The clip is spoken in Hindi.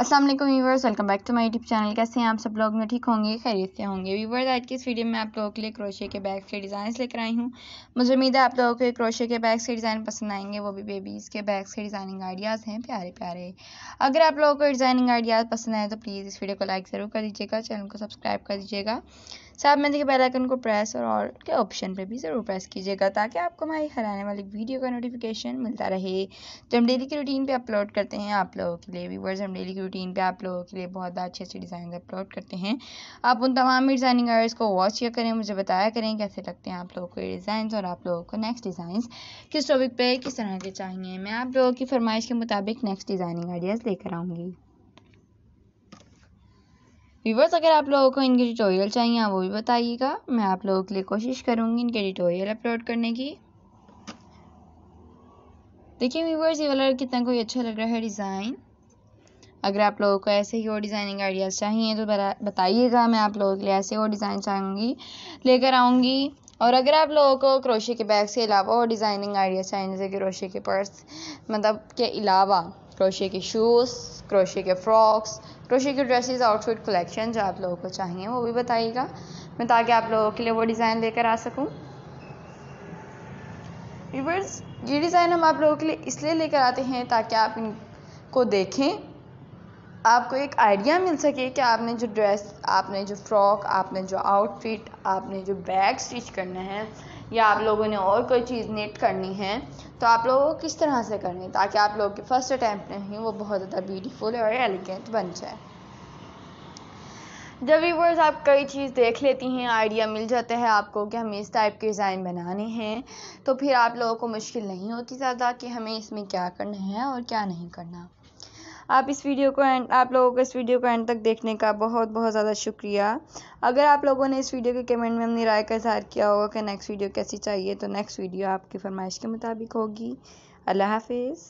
Aslam viewers welcome back to my YouTube channel कैसे हैं आप सब लोग ठीक होंगे खैरियत से होंगे व्यवर्स आज की इस वीडियो में आप लोगों के लिए क्रोशे के बैग्स के डिजाइन लेकर आई हूँ मुझे उम्मीद है आप लोगों के क्रोशे के बैग्स के डिज़ाइन पसंद आएंगे वो भी बेबीज़ के बैग्स के डिज़ाइनिंग आइडियाज़ हैं प्यारे प्यारे अगर आप लोगों को डिज़ाइनिंग आइडियाज़ पसंद आए तो प्लीज़ इस वीडियो को लाइक ज़रूर कर दीजिएगा चैनल को सब्सक्राइब कर दीजिएगा साथ में देखिए बेल आइकन को प्रेस और ऑल के ऑप्शन पे भी ज़रूर प्रेस कीजिएगा ताकि आपको हमारी हर आने वाली वीडियो का नोटिफिकेशन मिलता रहे तो हम डेली की रूटीन पे अपलोड करते हैं आप लोगों के लिए व्यूवर्स हम डेली की रूटीन पे आप लोगों के लिए बहुत अच्छे अच्छे डिज़ाइन अपलोड करते हैं आप उन तमाम डिज़ाइनिंग आर्ट्स को वॉच किया करें मुझे बताया करें कैसे लगते हैं आप लोगों को ये डिज़ाइन और आप लोगों को नेक्स्ट डिज़ाइन किस टॉपिक पर किस तरह के चाहिए मैं आप लोगों की फरमाइश के मुताबिक नेक्स्ट डिज़ाइनिंग आइडियाज़ लेकर आऊँगी व्यूवर्स अगर आप लोगों को इनके ट्यूटोरियल चाहिए वो भी बताइएगा मैं आप लोगों के लिए कोशिश करूँगी इनके ट्यूटोरियल अपलोड करने की देखिए व्यूवर्स ये वाला कितना कोई अच्छा लग रहा है डिज़ाइन अगर आप लोगों को ऐसे ही और डिज़ाइनिंग आइडियाज़ चाहिए तो बताइएगा मैं आप लोगों के लिए ऐसे और डिज़ाइन चाहूँगी लेकर आऊँगी और अगर आप लोगों को क्रोशे के बैग के अलावा और डिज़ाइनिंग आइडिया चाहिए जैसे कि क्रोशे के पर्स मतलब के अलावा क्रोशे के शूज़ क्रोशे के फ्रॉक्स क्रोशे के ड्रेसेस आउटफिट कलेक्शन जो आप लोगों को चाहिए वो भी बताइएगा मैं ताकि आप लोगों के लिए वो डिज़ाइन लेकर आ सकूँ रिवर्स ये डिज़ाइन हम आप लोगों के लिए इसलिए लेकर आते हैं ताकि आप इनको देखें आपको एक आइडिया मिल सके कि आपने जो ड्रेस आपने जो फ्रॉक आपने जो आउटफिट आपने जो बैग स्टिच करना है या आप लोगों ने और कोई चीज़ नेट करनी है तो आप लोगों को किस तरह से करनी है ताकि आप लोगों के फर्स्ट अटैम्प्ट ही वो बहुत ज़्यादा ब्यूटीफुल और एलिगेंट बन जाए जब व्यूवर्स आप कई चीज़ देख लेती हैं आइडिया मिल जाता है आपको कि हमें इस टाइप के डिज़ाइन बनाने हैं तो फिर आप लोगों को मुश्किल नहीं होती ज़्यादा कि हमें इसमें क्या करना है और क्या नहीं करना आप इस वीडियो को एंड आप लोगों को इस वीडियो को एंड तक देखने का बहुत बहुत ज़्यादा शुक्रिया अगर आप लोगों ने इस वीडियो के कमेंट में अपनी राय का इजहार किया होगा कि नेक्स्ट वीडियो कैसी चाहिए तो नेक्स्ट वीडियो आपकी फरमाइश के मुताबिक होगी अल्लाह हाफिज़